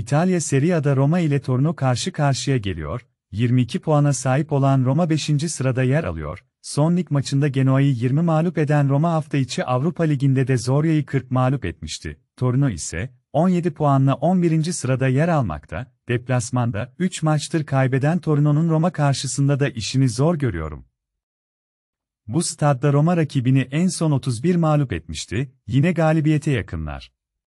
İtalya Serie A'da Roma ile Torino karşı karşıya geliyor, 22 puana sahip olan Roma 5. sırada yer alıyor. Son lig maçında Genoa'yı 20 mağlup eden Roma hafta içi Avrupa Ligi'nde de Zoria'yı 40 mağlup etmişti. Torino ise 17 puanla 11. sırada yer almakta. Deplasmanda 3 maçtır kaybeden Torino'nun Roma karşısında da işini zor görüyorum. Bu stadda Roma rakibini en son 31 mağlup etmişti, yine galibiyete yakınlar.